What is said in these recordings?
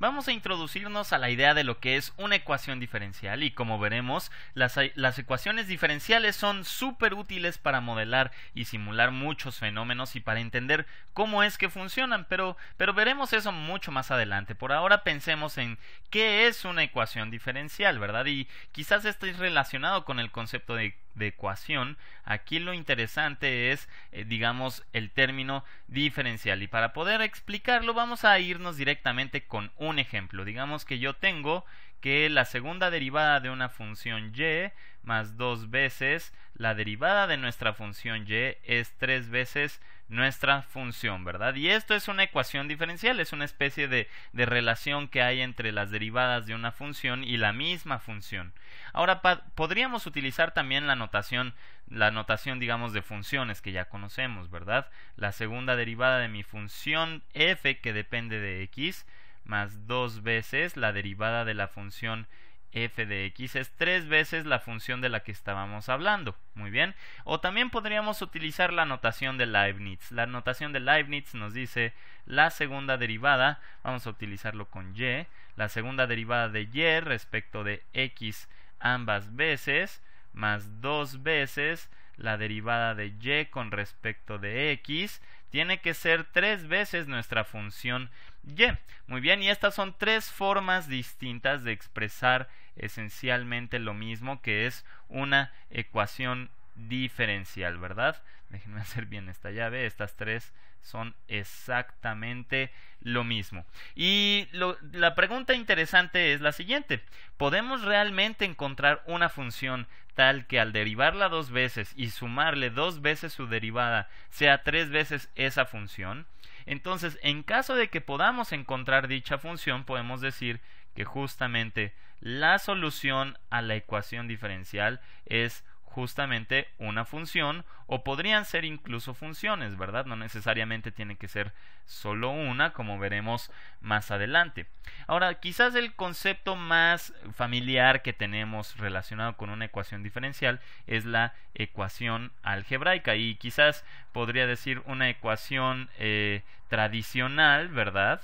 vamos a introducirnos a la idea de lo que es una ecuación diferencial y como veremos, las, ecuaciones diferenciales son súper útiles para modelar y simular muchos fenómenos y para entender cómo es que funcionan, pero, pero veremos eso mucho más adelante. Por ahora pensemos en qué es una ecuación diferencial, ¿verdad? Y quizás estéis relacionado con el concepto de de ecuación. Aquí lo interesante es, eh, digamos, el término diferencial. Y para poder explicarlo vamos a irnos directamente con un ejemplo. Digamos que yo tengo que la segunda derivada de una función y más dos veces la derivada de nuestra función y es tres veces nuestra función, ¿verdad? Y esto es una ecuación diferencial, es una especie de, relación que hay entre las derivadas de una función y la misma función. Ahora, podríamos utilizar también la notación, la notación, digamos, de funciones que ya conocemos, ¿verdad? La segunda derivada de mi función f, que depende de x, más dos veces la derivada de la función f de x es tres veces la función de la que estábamos hablando. Muy bien. O también podríamos utilizar la notación de Leibniz. La notación de Leibniz nos dice la segunda derivada, vamos a utilizarlo con y, la segunda derivada de y respecto de x ambas veces, más dos veces la derivada de y con respecto de x, tiene que ser tres veces nuestra función y. Muy bien, y estas son tres formas distintas de expresar esencialmente lo mismo que es una ecuación diferencial, ¿verdad? Déjenme hacer bien esta llave, estas tres son exactamente lo mismo. Y la pregunta interesante es la siguiente, ¿podemos realmente encontrar una función tal que al derivarla dos veces y sumarle dos veces su derivada sea tres veces esa función? Entonces, en caso de que podamos encontrar dicha función, podemos decir que justamente la solución a la ecuación diferencial es justamente una función o podrían ser incluso funciones, ¿verdad? No necesariamente tiene que ser solo una, como veremos más adelante. Ahora, quizás el concepto más familiar que tenemos relacionado con una ecuación diferencial es la ecuación algebraica y quizás podría decir una ecuación eh, tradicional, ¿verdad?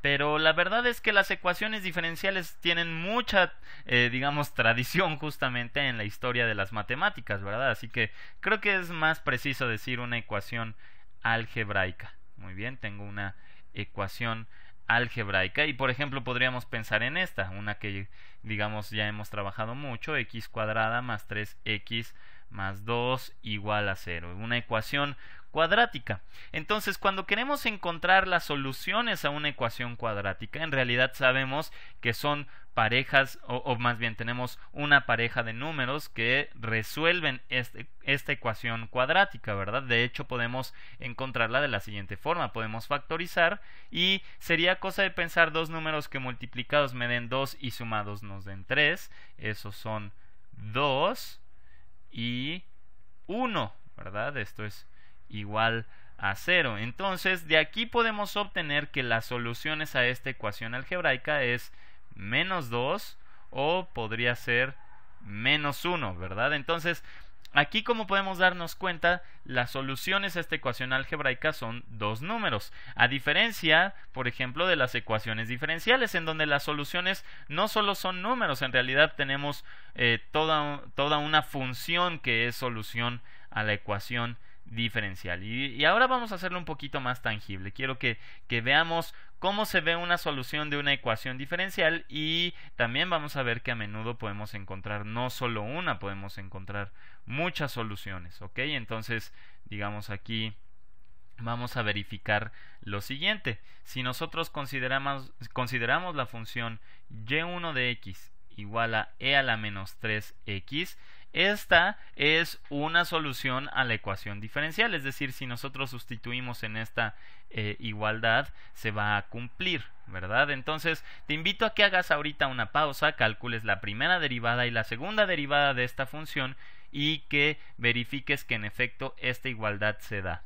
Pero la verdad es que las ecuaciones diferenciales tienen mucha, eh, digamos, tradición justamente en la historia de las matemáticas, ¿verdad? Así que creo que es más preciso decir una ecuación algebraica. Muy bien, tengo una ecuación algebraica y por ejemplo podríamos pensar en esta, una que digamos ya hemos trabajado mucho, x cuadrada más 3x más 2 igual a 0. Una ecuación cuadrática. Entonces, cuando queremos encontrar las soluciones a una ecuación cuadrática, en realidad sabemos que son parejas, o, más bien tenemos una pareja de números que resuelven este, esta ecuación cuadrática, ¿verdad? De hecho, podemos encontrarla de la siguiente forma. Podemos factorizar y sería cosa de pensar dos números que multiplicados me den 2 y sumados nos den 3. Esos son 2 y 1, ¿verdad? Esto es igual a cero. Entonces, de aquí podemos obtener que las soluciones a esta ecuación algebraica es menos 2 o podría ser menos 1, ¿verdad? Entonces, Aquí como podemos darnos cuenta, las soluciones a esta ecuación algebraica son dos números, a diferencia, por ejemplo, de las ecuaciones diferenciales, en donde las soluciones no solo son números, en realidad tenemos eh, toda, toda, una función que es solución a la ecuación diferencial. Y, ahora vamos a hacerlo un poquito más tangible. Quiero que, veamos cómo se ve una solución de una ecuación diferencial y también vamos a ver que a menudo podemos encontrar no solo una, podemos encontrar muchas soluciones. ¿Ok? Entonces, digamos aquí. Vamos a verificar lo siguiente. Si nosotros consideramos, consideramos la función y1 de x igual a e a la menos 3x, esta es una solución a la ecuación diferencial, es decir, si nosotros sustituimos en esta eh, igualdad, se va a cumplir, ¿verdad? Entonces, te invito a que hagas ahorita una pausa, calcules la primera derivada y la segunda derivada de esta función y que verifiques que en efecto esta igualdad se da.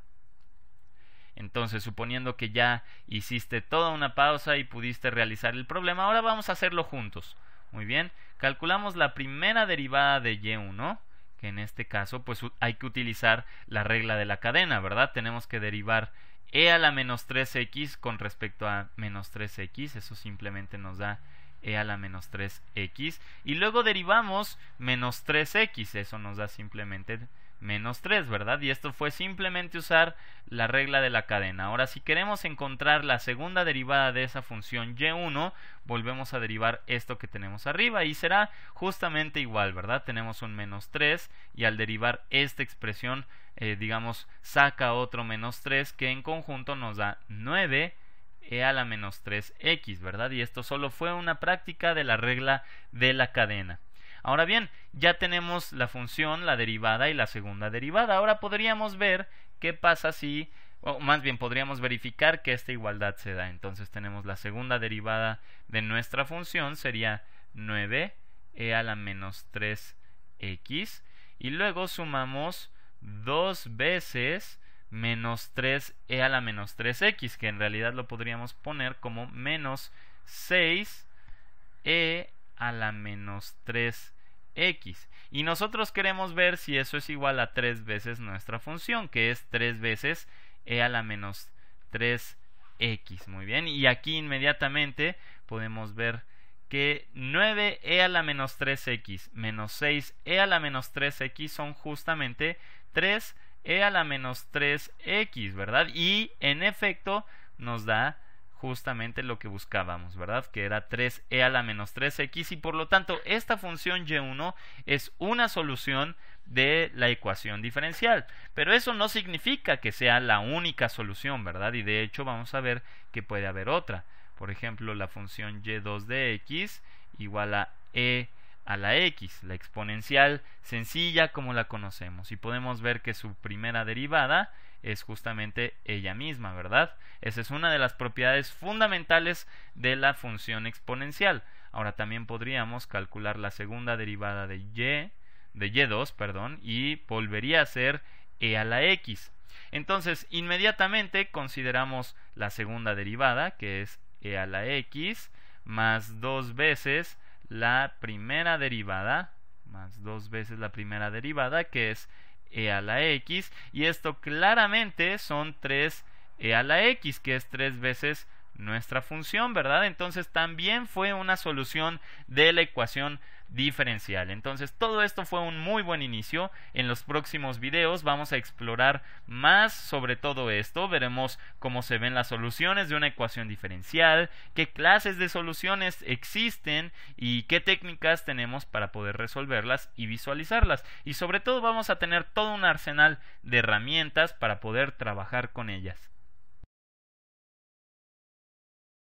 Entonces, suponiendo que ya hiciste toda una pausa y pudiste realizar el problema, ahora vamos a hacerlo juntos. Muy bien, calculamos la primera derivada de y1, que en este caso pues hay que utilizar la regla de la cadena, ¿verdad? Tenemos que derivar e a la menos 3x con respecto a menos 3x, eso simplemente nos da e a la menos 3x, y luego derivamos menos 3x, eso nos da simplemente menos 3, ¿verdad? Y esto fue simplemente usar la regla de la cadena. Ahora, si queremos encontrar la segunda derivada de esa función y1, volvemos a derivar esto que tenemos arriba y será justamente igual, ¿verdad? Tenemos un menos 3 y al derivar esta expresión, eh, digamos, saca otro menos 3 que en conjunto nos da 9 e a la menos 3x, ¿verdad? Y esto solo fue una práctica de la regla de la cadena. Ahora bien, ya tenemos la función, la derivada y la segunda derivada. Ahora podríamos ver qué pasa si, o más bien podríamos verificar que esta igualdad se da. Entonces tenemos la segunda derivada de nuestra función, sería 9e e a la menos 3x. Y luego sumamos dos veces menos 3e a la menos 3x, que en realidad lo podríamos poner como menos 6e a la menos 3x. Y nosotros queremos ver si eso es igual a 3 veces nuestra función, que es 3 veces e a la menos 3x. Muy bien, y aquí inmediatamente podemos ver que 9e e a la menos 3x menos 6e a la menos 3x son justamente 3e a la menos 3x, ¿verdad? Y en efecto nos da justamente lo que buscábamos, ¿verdad? Que era 3e a la menos 3x y por lo tanto esta función y1 es una solución de la ecuación diferencial. Pero eso no significa que sea la única solución, ¿verdad? Y de hecho vamos a ver que puede haber otra. Por ejemplo, la función y2 de x igual a e a la x, la exponencial sencilla como la conocemos. Y podemos ver que su primera derivada es justamente ella misma, ¿verdad? Esa es una de las propiedades fundamentales de la función exponencial. Ahora también podríamos calcular la segunda derivada de y, de y2, perdón, y volvería a ser e a la x. Entonces, inmediatamente consideramos la segunda derivada, que es e a la x, más dos veces la primera derivada, más dos veces la primera derivada, que es e a la x y esto claramente son 3 e a la x que es 3 veces nuestra función, ¿verdad? Entonces también fue una solución de la ecuación diferencial. Entonces todo esto fue un muy buen inicio. En los próximos videos vamos a explorar más sobre todo esto. Veremos cómo se ven las soluciones de una ecuación diferencial, qué clases de soluciones existen y qué técnicas tenemos para poder resolverlas y visualizarlas. Y sobre todo vamos a tener todo un arsenal de herramientas para poder trabajar con ellas.